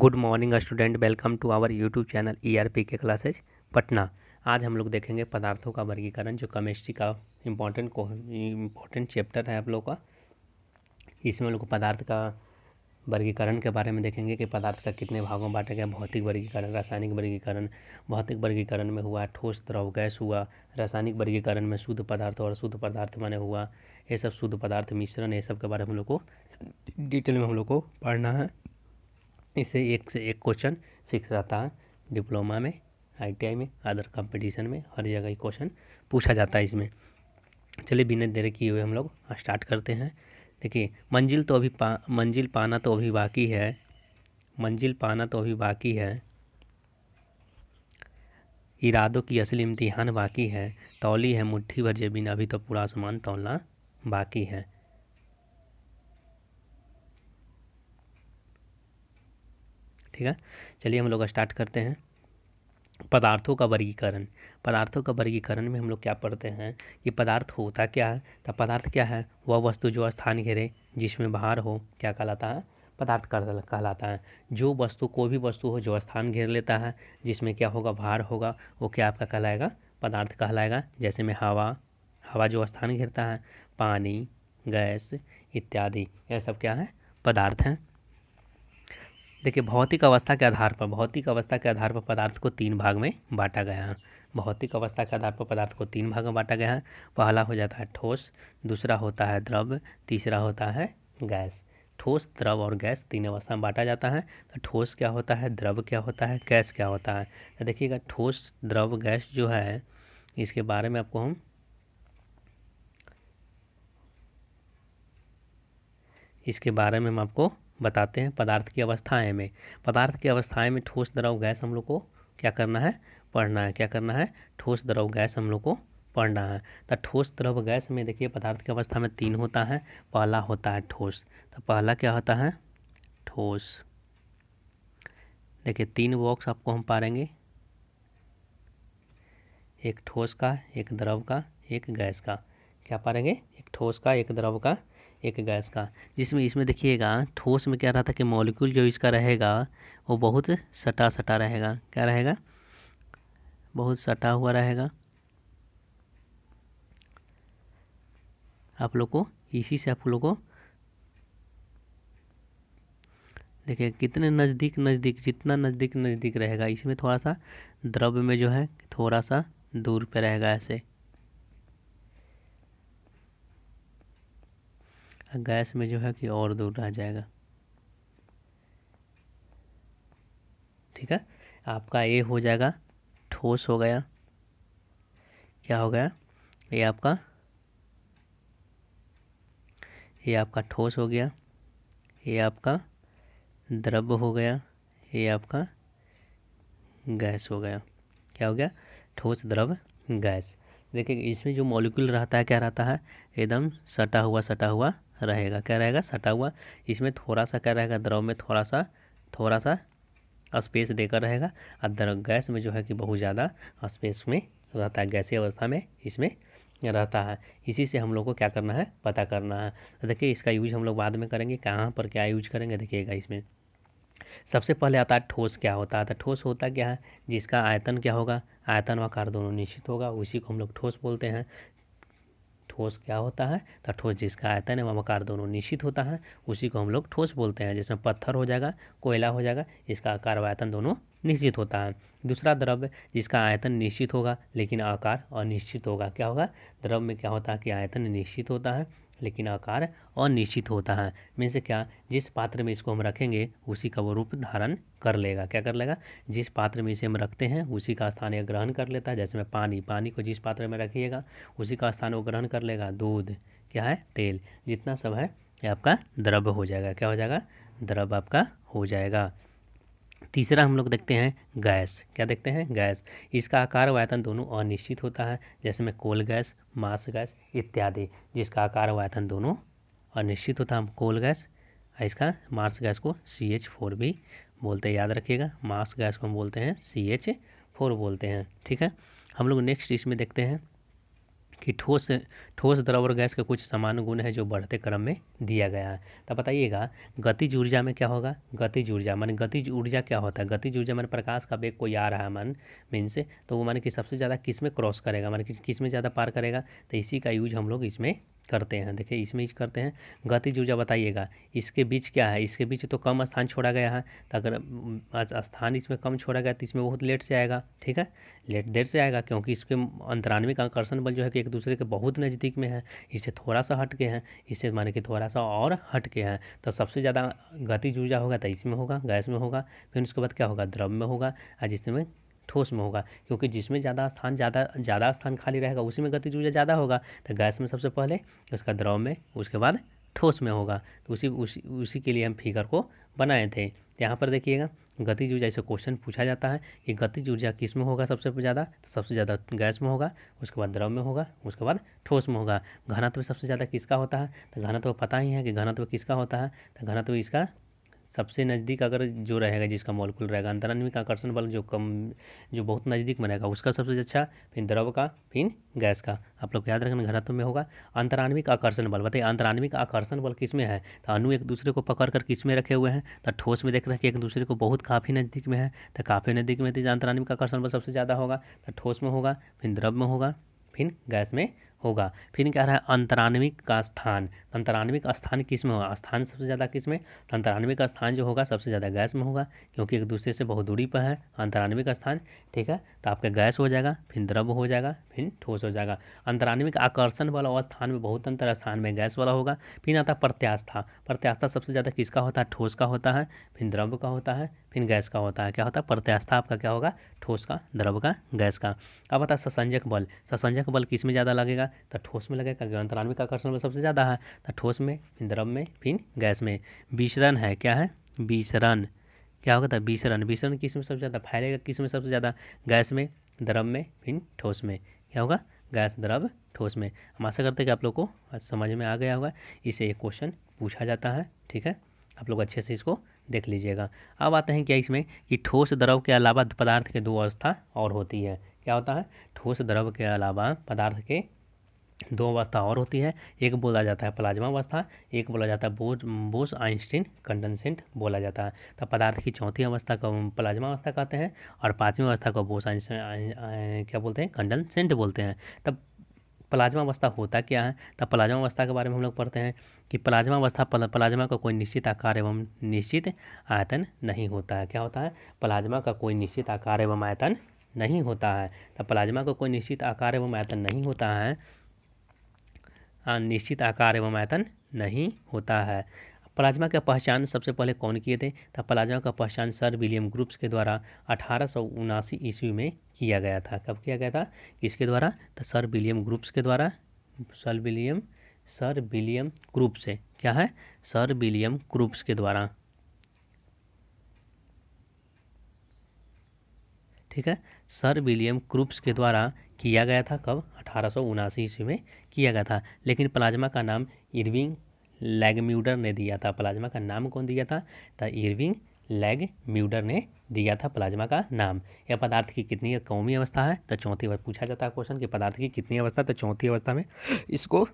good morning student welcome to our YouTube channel E R P के classes Patna आज हम लोग देखेंगे पदार्थों का वर्गीकरण जो केमिस्ट्री का इम्पोर्टेंट इम्पोर्टेंट चैप्टर है आप लोग का इसमें हम लोग पदार्थ का वर्गीकरण के बारे में देखेंगे कि पदार्थ का कितने भागों में बांटा गया भौतिक वर्गीकरण रासायनिक वर्गीकरण भौतिक वर्गीकरण में हुआ ठोस द्रव गैस हुआ रासायनिक वर्गीकरण में शुद्ध पदार्थ और शुद्ध पदार्थ बने हुआ ये सब शुद्ध पदार्थ मिश्रण ये सब के बारे में हम लोग को डिटेल में हम लोग को पढ़ना है इससे एक से एक क्वेश्चन फिक्स रहता है डिप्लोमा में आईटीआई में अदर कंपटीशन में हर जगह ही क्वेश्चन पूछा जाता है इसमें चलिए बिना देर किए हुए हम लोग स्टार्ट करते हैं देखिए मंजिल तो अभी पा मंजिल पाना तो अभी बाकी है मंजिल पाना तो अभी बाकी है इरादों की असली इम्तिहान बाकी है तौली है मुट्ठी भर जबीन अभी तो पूरा आसमान तोलना बाकी है ठीक है चलिए हम लोग स्टार्ट करते हैं पदार्थों का वर्गीकरण पदार्थों का वर्गीकरण में हम लोग क्या पढ़ते हैं कि पदार्थ होता क्या है तो पदार्थ क्या है वह वस्तु जो स्थान घेरे जिसमें भार हो क्या कहलाता है पदार्थ कहलाता है जो वस्तु कोई भी वस्तु हो जो स्थान घेर लेता है जिसमें क्या होगा भार होगा वो क्या आपका कहलाएगा पदार्थ कहलाएगा जैसे में हवा हवा जो स्थान घेरता है पानी गैस इत्यादि यह सब क्या है पदार्थ हैं देखिए भौतिक अवस्था के आधार पर भौतिक अवस्था के आधार पर पदार्थ को तीन भाग में बांटा गया है भौतिक अवस्था के आधार पर पदार्थ को तीन भाग में बांटा गया है पहला हो जाता है ठोस दूसरा होता है द्रव तीसरा होता है गैस ठोस द्रव और गैस तीन अवस्था में बांटा जाता है तो ठोस क्या होता है द्रव क्या होता है गैस क्या होता है तो देखिएगा ठोस द्रव गैस जो है इसके बारे में आपको हम इसके बारे में हम आपको बताते हैं पदार्थ की अवस्थाएं में पदार्थ की अवस्थाएं में ठोस द्रव गैस हम लोग को क्या करना है पढ़ना है क्या करना है ठोस द्रव गैस हम लोग को पढ़ना है तो ठोस द्रव गैस में देखिए पदार्थ की अवस्था में तीन होता है पहला होता है ठोस तो पहला क्या होता है ठोस देखिए तीन बॉक्स आपको हम पारेंगे एक ठोस का एक द्रव का एक गैस का क्या पारेंगे एक ठोस का एक द्रव का एक गैस का जिसमें इसमें देखिएगा ठोस में क्या रहा था कि मॉलिक्यूल जो इसका रहेगा वो बहुत सटा सटा रहेगा क्या रहेगा बहुत सटा हुआ रहेगा आप लोग को इसी से आप लोग को देखिए कितने नज़दीक नज़दीक जितना नज़दीक नज़दीक रहेगा इसमें थोड़ा सा द्रव्य में जो है थोड़ा सा दूर पे रहेगा ऐसे गैस में जो है कि और दूर रह जाएगा ठीक है आपका ए हो जाएगा ठोस हो गया क्या हो गया ये आपका ये आपका ठोस हो गया ये आपका द्रव्य हो गया ये आपका गैस हो गया क्या हो गया ठोस द्रव गैस देखिए इसमें जो मॉलिक्यूल रहता है क्या रहता है एकदम सटा हुआ सटा हुआ रहेगा क्या रहेगा सटा हुआ इसमें थोड़ा सा क्या रहेगा द्रव में थोड़ा सा थोड़ा सा स्पेस देकर रहेगा और गैस में जो है कि बहुत ज़्यादा स्पेस में रहता है गैसी अवस्था में इसमें रहता है इसी से हम लोग को क्या करना है पता करना है तो देखिए इसका यूज हम लोग बाद में करेंगे कहाँ पर क्या यूज करेंगे देखिएगा इसमें सबसे पहले आता है ठोस क्या होता है तो ठोस होता क्या है जिसका आयतन क्या होगा आयतन व आकार दोनों निश्चित होगा उसी को हम लोग ठोस बोलते हैं ठोस क्या होता है तो ठोस जिसका आयतन एवं आकार दोनों निश्चित होता है उसी को हम लोग ठोस बोलते हैं जिसमें पत्थर हो जाएगा कोयला हो जाएगा इसका आकार व आयतन दोनों निश्चित होता है दूसरा द्रव्य जिसका आयतन निश्चित होगा लेकिन आकार अनिश्चित होगा क्या होगा द्रव्य में क्या होता है कि आयतन निश्चित होता है लेकिन आकार अनिश्चित होता है से क्या जिस पात्र में इसको हम रखेंगे उसी का वो रूप धारण कर लेगा क्या कर लेगा जिस पात्र में इसे हम रखते हैं उसी का स्थान यह ग्रहण कर लेता है जैसे मैं पानी पानी को जिस पात्र में रखिएगा उसी का स्थान वो ग्रहण कर लेगा दूध क्या है तेल जितना सब है यह आपका द्रव्य हो जाएगा क्या हो जाएगा द्रव्य आपका हो जाएगा तीसरा हम लोग देखते हैं गैस क्या देखते हैं गैस इसका आकार व आयतन दोनों अनिश्चित होता है जैसे में कोल गैस मास गैस इत्यादि जिसका आकार व आयतन दोनों अनिश्चित होता है कोल गैस इसका मार्स गैस को सी एच फोर भी बोलते हैं याद रखिएगा मास गैस को हम बोलते हैं सी एच फोर बोलते हैं ठीक है हम लोग नेक्स्ट इसमें देखते हैं कि ठोस ठोस द्रव और गैस के कुछ समान गुण है जो बढ़ते क्रम में दिया गया है तो बताइएगा गतिज ऊर्जा में क्या होगा गतिज ऊर्जा मान गतिज ऊर्जा क्या होता है गतिज ऊर्जा मान प्रकाश का वेग कोई आ रहा है मान मीन्स तो वो मान कि सबसे ज़्यादा किस में क्रॉस करेगा मान कि किस में ज़्यादा पार करेगा तो इसी का यूज हम लोग इसमें करते हैं देखिए इसमें करते हैं गतिज ऊर्जा बताइएगा इसके बीच क्या है इसके बीच तो कम स्थान छोड़ा गया है तो अगर स्थान इसमें कम छोड़ा गया तो इसमें बहुत लेट से आएगा ठीक है लेट देर से आएगा क्योंकि इसके अंतराणविक आकर्षण बल जो है कि एक दूसरे के बहुत नज़दीक में है इससे थोड़ा सा हटके हैं इससे माने कि थोड़ा सा और हटके हैं तो सबसे ज़्यादा गतिज ऊर्जा होगा तो इसमें होगा गैस में होगा फिर उसके बाद क्या होगा द्रव में होगा आज इसमें ठोस में होगा क्योंकि जिसमें ज़्यादा स्थान ज़्यादा ज़्यादा स्थान खाली रहेगा उसी में गतिज ऊर्जा ज़्यादा होगा तो गैस में सबसे पहले उसका द्रव में उसके बाद ठोस में होगा तो उसी उसी उसी के लिए हम फिगर को बनाए थे यहाँ पर देखिएगा गतिज ऊर्जा इसे क्वेश्चन पूछा जाता है कि गतिज ऊर्जा किस में होगा सबसे ज़्यादा तो सबसे ज़्यादा गैस में होगा उसके बाद द्रव में होगा उसके बाद ठोस में होगा घनत्व सबसे ज़्यादा किसका होता है तो घनत्व पता ही है कि घनत्व किसका होता है तो घनत्व इसका सबसे नज़दीक अगर जो रहेगा जिसका मॉलिक्यूल रहेगा अंतरान्विक आकर्षण बल जो कम जो बहुत नज़दीक में रहेगा उसका सबसे अच्छा फिर द्रव का फिर गैस का आप लोग याद रखना घनत्व में होगा अंतरान्विक आकर्षण बल बताइए अंतरान्विक आकर्षण बल किस में है तो अनु एक दूसरे को पकड़ कर किस में रखे हुए हैं तो ठोस में देख रहे हैं कि एक दूसरे को बहुत काफ़ी नज़दीक में है तो काफ़ी नज़दीक में तो अंतरान्विक आकर्षण बल सबसे ज़्यादा होगा तो ठोस में होगा फिर द्रव में होगा फिर गैस में होगा फिर कह रहा है अंतरानविक का स्थान अंतरानविक स्थान किस में होगा स्थान सबसे ज़्यादा किस में तो अंतरानविक स्थान जो होगा सबसे ज़्यादा गैस में होगा क्योंकि एक दूसरे से बहुत दूरी पर है अंतरानविक स्थान ठीक है तो आपका गैस हो जाएगा फिर द्रव हो जाएगा फिर ठोस हो जाएगा अंतरानविक आकर्षण वाला स्थान में बहुत अंतर स्थान में गैस वाला होगा फिर आता प्रत्यास्था प्रत्यास्था सबसे ज़्यादा किसका होता है ठोस का होता है फिर द्रव का होता है फिर गैस का होता है क्या होता है प्रत्यास्था आपका क्या होगा ठोस का द्रव का गैस का अब होता है ससंजक बल ससंजक बल किस में ज़्यादा लगेगा तो ठोस में लगेगा ग्रंथान्विक आकर्षण बल सबसे ज़्यादा है तो ठोस में फिर द्रव में फिर गैस में विसरण है क्या है विसरण क्या होगा था तो विसरण विसरण किस में सबसे ज़्यादा फैलेगा किस में सबसे ज़्यादा गैस में द्रव में फिर ठोस में क्या होगा गैस द्रव ठोस में हम आशा करते हैं कि आप लोग को समझ में आ गया होगा इसे एक क्वेश्चन पूछा जाता है ठीक है आप लोग अच्छे से इसको देख लीजिएगा अब आते हैं क्या इसमें कि ठोस द्रव के अलावा पदार्थ के दो अवस्था और होती है क्या होता है ठोस द्रव के अलावा पदार्थ के दो अवस्था और होती है एक बोला जाता है प्लाज्मा अवस्था एक बोला जाता है बोस बोस आइंस्टीन कंडेंसेंट बोला जाता है तो पदार्थ की चौथी अवस्था को प्लाज्मा अवस्था कहते हैं और पांचवी अवस्था को बोस आइंस्टीन क्या बोलते हैं कंडेंसेंट बोलते हैं तब प्लाज्मा अवस्था होता क्या है तो अवस्था के बारे में हम लोग पढ़ते हैं कि प्लाज्मावस्था अवस्था प्लाज्मा का कोई निश्चित आकार एवं निश्चित आयतन नहीं होता है क्या होता है प्लाज्मा का कोई निश्चित आकार एवं आयतन नहीं होता है तो प्लाज्मा का कोई निश्चित आकार एवं आयतन नहीं होता है निश्चित आकार एवं आयतन नहीं होता है प्लाज्मा का पहचान सबसे पहले कौन किए थे तो प्लाज्मा का पहचान सर विलियम ग्रुप्स के द्वारा अठारह ईस्वी में किया गया था कब किया गया था किसके द्वारा तो सर विलियम ग्रुप्स के द्वारा sir William sir William Crookes से क्या है सर विलियम ग्रुप्स के द्वारा ठीक है सर विलियम क्रूप्स के द्वारा किया गया था कब अठारह ईस्वी में किया गया था लेकिन प्लाज्मा का नाम इरविंग लेगम्यूडर ने दिया था प्लाज्मा का नाम कौन दिया था तो इरविंग लेग म्यूडर ने दिया था प्लाज्मा का नाम यह पदार्थ की कितनी कौमी अवस्था है तो चौथी अवस्था पूछा जाता है क्वेश्चन कि पदार्थ की कितनी अवस्था तो चौथी अवस्था में इसको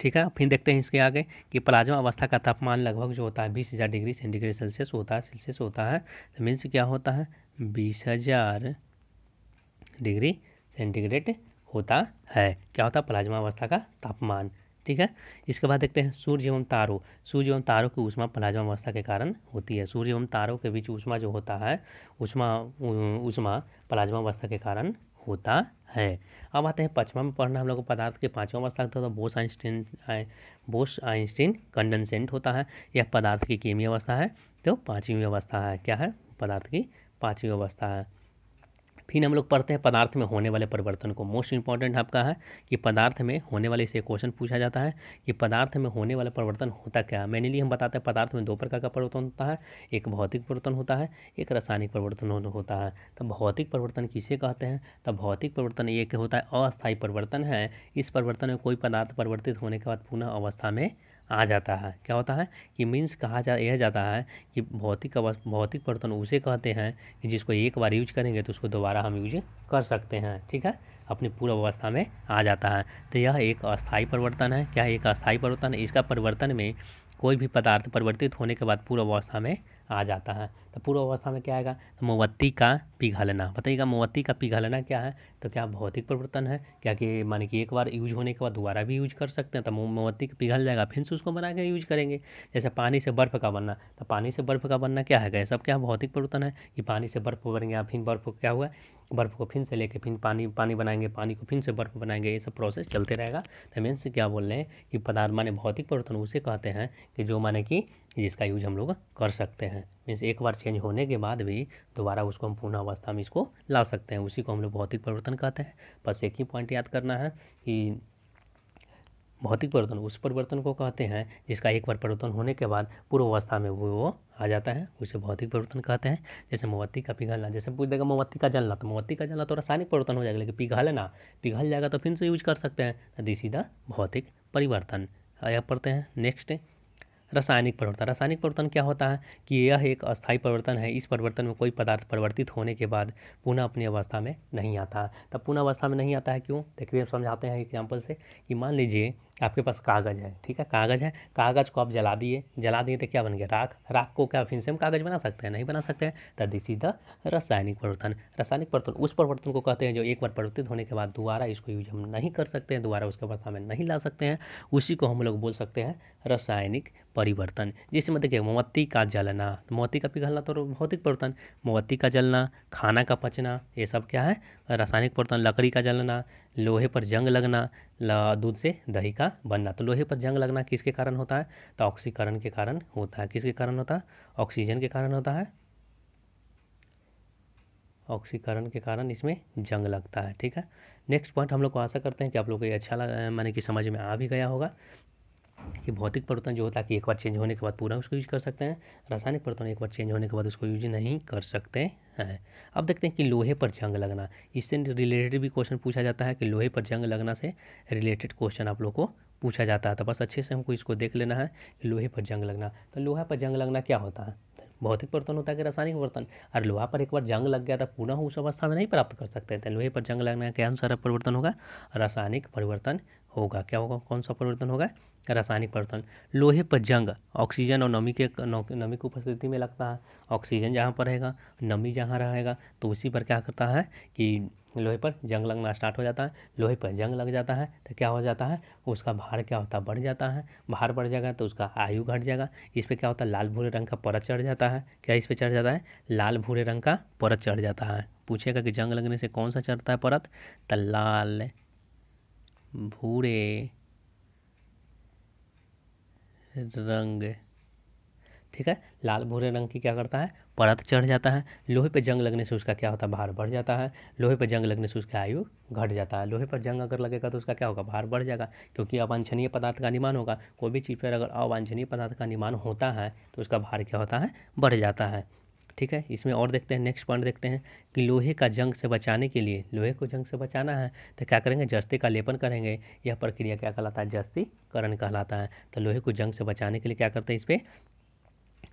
ठीक है फिर देखते हैं इसके आगे कि प्लाज्मा अवस्था का तापमान लगभग जो होता है बीस हज़ार डिग्री सेंटीग्रेड सेल्सियस होता है सेल्सियस होता है तो मीन्स क्या होता है बीस हज़ार डिग्री सेंटीग्रेड होता है क्या होता है प्लाज्मा अवस्था का तापमान ठीक है इसके बाद देखते हैं सूर्य एवं तारों सूर्य एवं तारों की ऊष्मा प्लाज्मा अवस्था के कारण होती है सूर्य एवं तारों के बीच ऊष्मा जो होता है ऊष्मा ऊष्मा प्लाज्मा अवस्था के कारण होता है अब आते हैं पचवा में पढ़ना हम लोग को पदार्थ के पाँचवा अवस्था होता है तो Bose Einstein Bose Einstein condensate होता है यह पदार्थ की केमी अवस्था है तो पाँचवीं अवस्था है क्या है पदार्थ की पाँचवीं अवस्था है फिर हम लोग पढ़ते हैं पदार्थ में होने वाले परिवर्तन को मोस्ट इंपॉर्टेंट आपका है कि पदार्थ में होने वाले इसे क्वेश्चन पूछा जाता है कि पदार्थ में होने वाला परिवर्तन होता क्या है मैनली हम बताते हैं पदार्थ में दो प्रकार का परिवर्तन होता है एक भौतिक परिवर्तन होता है एक रासायनिक परिवर्तन होता है तो भौतिक परिवर्तन किसे कहते हैं तो भौतिक परिवर्तन एक होता है अस्थायी परिवर्तन है इस परिवर्तन में कोई पदार्थ परिवर्तित होने के बाद पुनः अवस्था में आ जाता है क्या होता है कि मीन्स कहा जा यह जाता है कि भौतिक भौतिक बर्तन उसे कहते हैं कि जिसको एक बार यूज करेंगे तो उसको दोबारा हम यूज कर सकते हैं ठीक है अपनी पूर्व अवस्था में आ जाता है तो यह एक अस्थायी परिवर्तन है क्या एक अस्थायी परिवर्तन है इसका परिवर्तन में कोई भी पदार्थ परिवर्तित होने के बाद पूर्व अवस्था में आ जाता है तो पूर्व अवस्था में क्या आएगा तो मोमबत्ती का पिघलना बताइएगा मोमबत्ती का पिघलना क्या है तो क्या भौतिक परिवर्तन है क्या कि मान कि एक बार यूज होने के बाद दोबारा भी यूज कर सकते हैं तो मोमबत्ती पिघल जाएगा फिर से उसको बना के यूज करेंगे जैसे पानी से बर्फ़ का बनना तो पानी से बर्फ़ का बनना क्या है सब क्या भौतिक परिवर्तन है कि पानी से बर्फ़ बन गया फिर बर्फ़ क्या हुआ बर्फ़ को फिर से लेके फिर पानी पानी बनाएंगे पानी को फिर से बर्फ़ बनाएंगे ये सब प्रोसेस चलते रहेगा तो मीन्स क्या बोल रहे हैं कि पदार्थ माने भौतिक परिवर्तन उसे कहते हैं कि जो माने कि जिसका यूज हम लोग कर सकते हैं मीन्स एक बार चेंज होने के बाद भी दोबारा उसको हम पूर्ण अवस्था में इसको ला सकते हैं उसी को हम लोग भौतिक परिवर्तन कहते हैं बस एक ही पॉइंट याद करना है कि भौतिक परिवर्तन उस परिवर्तन को कहते हैं जिसका एक बार परिवर्तन होने के बाद पूर्व अवस्था में वो आ जाता है उसे भौतिक परिवर्तन कहते हैं जैसे मोमबत्ती का पिघलना जैसे पूछ देगा मोमबत्ती का जलना तो मोमबत्ती का जलना तो रासायनिक परिवर्तन हो जाएगा लेकिन पिघलना पिघल जाएगा तो फिर से यूज कर सकते हैं सीधा भौतिक परिवर्तन आया पढ़ते हैं नेक्स्ट रासायनिक परिवर्तन रासायनिक परिवर्तन क्या होता है कि यह एक अस्थायी परिवर्तन है इस परिवर्तन में कोई पदार्थ परिवर्तित होने के बाद पुनः अपनी अवस्था में नहीं आता तब पुनः अवस्था में नहीं आता है क्यों देखिए समझाते हैं एग्जाम्पल से कि मान लीजिए आपके पास कागज़ है ठीक है कागज़ है कागज़ को आप जला दिए जला दिए तो क्या बन गया राख राख को क्या फिर से हम कागज़ बना सकते हैं नहीं बना सकते हैं तो दिस इज द रासायनिक परिवर्तन रासायनिक परिवर्तन उस परिवर्तन को कहते हैं जो एक बार परिवर्तित होने के बाद दोबारा इसको यूज हम नहीं कर सकते हैं दोबारा उसके पास हमें नहीं ला सकते हैं उसी को हम लोग बोल सकते हैं रासायनिक परिवर्तन जिसमें मतलब देखिए मोमबत्ती का जलना तो मोमबत्ती का पिघलना तो भौतिक परिवर्तन मोमबत्ती का जलना खाना का पचना ये सब क्या है रासायनिक परिवर्तन लकड़ी का जलना लोहे पर जंग लगना दूध से दही का बनना तो लोहे पर जंग लगना किसके कारण होता है तो ऑक्सीकरण के कारण होता है किसके कारण होता है ऑक्सीजन के कारण होता है ऑक्सीकरण के कारण इसमें जंग लगता है ठीक है नेक्स्ट पॉइंट हम लोग को आशा करते हैं कि आप लोग को ये अच्छा लगा माने कि समझ में आ भी गया होगा कि भौतिक परिवर्तन जो होता है कि एक बार चेंज होने के बाद पूरा उसको यूज कर सकते हैं रासायनिक परिवर्तन एक बार चेंज होने के बाद उसको यूज नहीं कर सकते हैं अब देखते हैं कि लोहे पर जंग लगना इससे रिलेटेड भी क्वेश्चन पूछा जाता है कि लोहे पर जंग लगना से रिलेटेड क्वेश्चन आप लोग को पूछा जाता है तो बस अच्छे से हमको इसको देख लेना है कि लोहे पर जंग लगना तो लोहा पर जंग लगना क्या होता है भौतिक परिवर्तन होता है कि रासायनिक परिवर्तन और लोहा पर एक बार जंग लग गया था पुनः उस अवस्था में नहीं प्राप्त कर सकते थे लोहे पर जंग लगने का क्या अनुसार परिवर्तन होगा रासायनिक परिवर्तन होगा क्या होगा कौन सा परिवर्तन होगा रासायनिक परिवर्तन लोहे पर जंग ऑक्सीजन और नमी के नमी की उपस्थिति में लगता है ऑक्सीजन जहाँ पर रहेगा नमी जहाँ रहेगा तो उसी पर क्या करता है कि लोहे पर जंग लगना स्टार्ट हो जाता है लोहे पर जंग लग जाता है तो क्या हो जाता है उसका भार क्या होता है बढ़ जाता है भार बढ़ जाएगा तो उसका आयु घट जाएगा इस पर क्या होता है लाल भूरे रंग का परत चढ़ जाता है क्या इस पर चढ़ जाता है लाल भूरे रंग का परत चढ़ जाता है पूछेगा कि जंग लगने से कौन सा चढ़ता है परत तो लाल भूरे रंग ठीक है लाल भूरे रंग की क्या करता है परत चढ़ जाता है लोहे पर जंग लगने से उसका क्या होता है भार बढ़ जाता है लोहे पर जंग लगने से उसका आयु घट जाता है लोहे पर जंग अगर लगेगा तो उसका क्या होगा भार बढ़ जाएगा क्योंकि अवांछनीय पदार्थ का निर्माण होगा कोई भी चीज़ पर अगर अवांछनीय पदार्थ का निर्माण होता है तो उसका भार क्या होता है बढ़ जाता है ठीक है इसमें और देखते हैं नेक्स्ट पॉइंट देखते हैं कि लोहे का जंग से बचाने के लिए लोहे को जंग से बचाना है तो क्या करेंगे जस्ते का लेपन करेंगे यह प्रक्रिया क्या कहलाता है जस्तीकरण कहलाता है तो लोहे को जंग से बचाने के लिए क्या करते हैं इस पर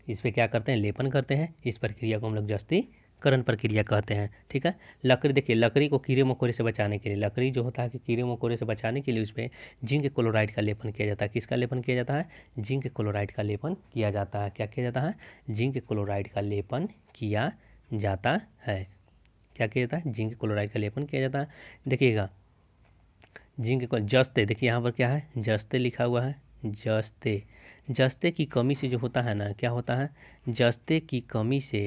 इस पर क्या करते हैं लेपन करते हैं इस प्रक्रिया को हम लोग जस्ती करण प्रक्रिया कहते हैं ठीक है लकड़ी देखिए लकड़ी को कीड़े मकोड़े से बचाने के लिए लकड़ी जो होता है कि कीड़े मकोड़े से बचाने के लिए उसमें जिंक क्लोराइड का लेपन किया जाता है किसका लेपन किया जाता है जिंक क्लोराइड का लेपन किया जाता है क्या किया जाता है जिंक क्लोराइड का लेपन किया जाता है क्या किया जाता है जिंक क्लोराइड का लेपन किया जाता है देखिएगा जिंक को जस्ते देखिए यहाँ पर क्या है जस्ते लिखा हुआ है जस्ते जस्ते की कमी से जो होता है ना क्या होता है जस्ते की कमी से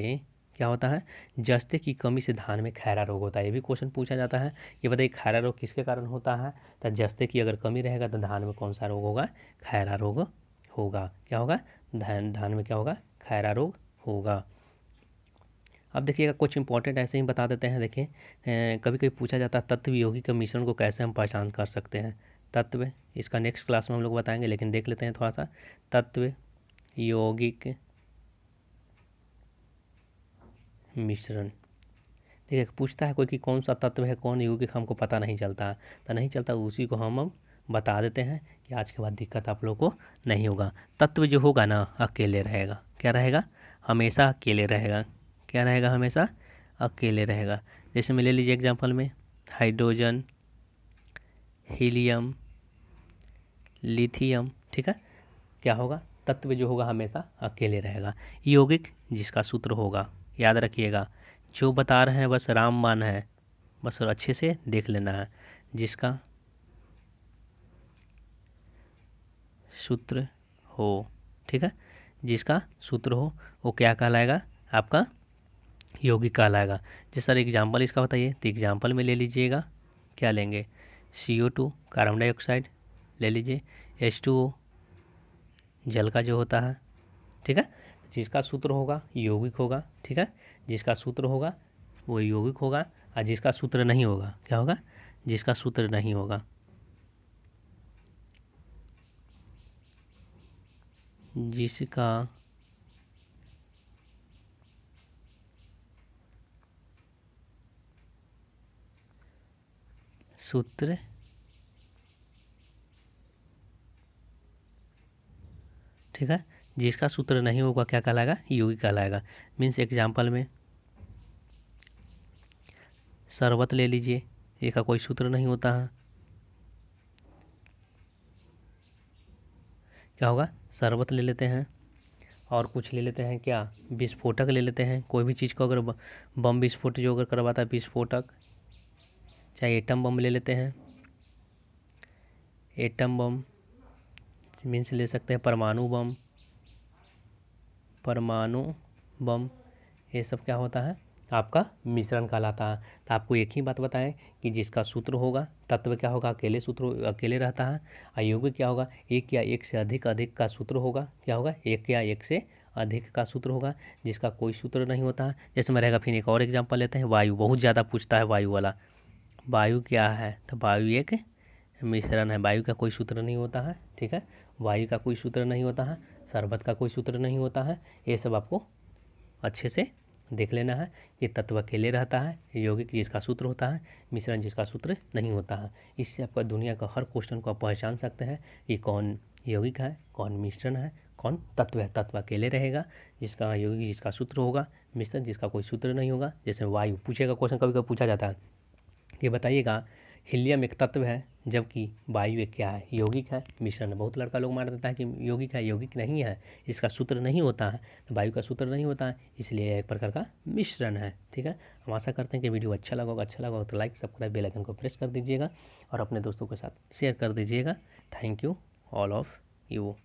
क्या होता है जस्ते की कमी से धान में खैरा रोग होता है ये भी क्वेश्चन पूछा जाता है ये बताइए खैरा रोग किसके कारण होता है तो जस्ते की अगर कमी रहेगा तो धान में कौन सा रोग होगा खैरा रोग होगा क्या होगा धान धान में क्या होगा खैरा रोग होगा अब देखिएगा कुछ इंपॉर्टेंट ऐसे ही बता देते हैं देखिए कभी कभी पूछा जाता है तत्व योगी के मिश्रण को कैसे हम पहचान कर सकते हैं तत्व इसका नेक्स्ट क्लास में हम लोग बताएंगे लेकिन देख लेते हैं थोड़ा सा तत्व यौगिक मिश्रण देखिए पूछता है कोई कि कौन सा तत्व है कौन यौगिक हमको पता नहीं चलता तो नहीं चलता उसी को हम बता देते हैं कि आज के बाद दिक्कत आप लोग को नहीं होगा तत्व जो होगा ना अकेले रहेगा क्या रहेगा हमेशा अकेले रहेगा क्या रहेगा हमेशा अकेले रहेगा जैसे मैं ले लीजिए एग्जाम्पल में हाइड्रोजन हीलियम लिथियम ठीक है क्या होगा तत्व जो होगा हमेशा अकेले रहेगा यौगिक जिसका सूत्र होगा याद रखिएगा जो बता रहे हैं बस रामबान है बस और अच्छे से देख लेना है जिसका सूत्र हो ठीक है जिसका सूत्र हो वो क्या कहलाएगा आपका योगी कहलाएगा जैसे सर एग्जाम्पल इसका बताइए तो एग्जाम्पल में ले लीजिएगा क्या लेंगे C O two carbon dioxide ले लीजिए एच टू ओ जल का जो होता है ठीक है जिसका सूत्र होगा यौगिक होगा ठीक है जिसका सूत्र होगा वो यौगिक होगा और जिसका सूत्र नहीं होगा क्या होगा जिसका सूत्र नहीं होगा जिसका सूत्र ठीक है जिसका सूत्र नहीं होगा क्या कहलाएगा योगी कहलाएगा मीन्स एग्जाम्पल में शरबत ले लीजिए इसका कोई सूत्र नहीं होता है क्या होगा शरबत ले लेते हैं और कुछ ले लेते हैं क्या विस्फोटक ले लेते हैं कोई भी चीज़ को अगर बम विस्फोट जो अगर करवाता है विस्फोटक चाहे एटम बम ले लेते हैं एटम बम मीन्स ले सकते हैं परमाणु बम परमाणु बम ये सब क्या होता है आपका मिश्रण कहलाता है तो आपको एक ही बात बताएं कि जिसका सूत्र होगा तत्व क्या होगा अकेले सूत्र अकेले रहता है अयोग्य क्या होगा एक या एक से अधिक अधिक का सूत्र होगा क्या होगा एक या एक से अधिक का सूत्र होगा जिसका कोई सूत्र नहीं होता है जैसे मैं रहेगा फिर एक और एग्जाम्पल लेते हैं वायु बहुत ज़्यादा पूछता है वायु वाला वायु क्या है तो वायु एक मिश्रण है वायु का कोई सूत्र नहीं होता है ठीक है वायु का कोई सूत्र नहीं होता है शरबत का कोई सूत्र नहीं होता है ये सब आपको अच्छे से देख लेना है ये तत्व अकेले रहता है यौगिक जिसका सूत्र होता है मिश्रण जिसका सूत्र नहीं होता है इससे आपका दुनिया का हर क्वेश्चन को आप पहचान सकते हैं ये कौन यौगिक है कौन मिश्रण है कौन तत्व है तत्व अकेले रहेगा जिसका यौगिक जिसका सूत्र होगा मिश्रण जिसका कोई सूत्र नहीं होगा जैसे वायु पूछेगा क्वेश्चन कभी कभी पूछा जाता है ये बताइएगा हिलियम एक तत्व है जबकि वायु एक क्या है यौगिक है मिश्रण बहुत लड़का लोग मान देता है कि यौगिक है यौगिक नहीं है इसका सूत्र नहीं होता है तो वायु का सूत्र नहीं होता है इसलिए एक प्रकार का मिश्रण है ठीक है हम आशा करते हैं कि वीडियो अच्छा लगा अच्छा लगा तो लाइक सब्सक्राइब बेलाइकन को प्रेस कर दीजिएगा और अपने दोस्तों के साथ शेयर कर दीजिएगा thank you all of you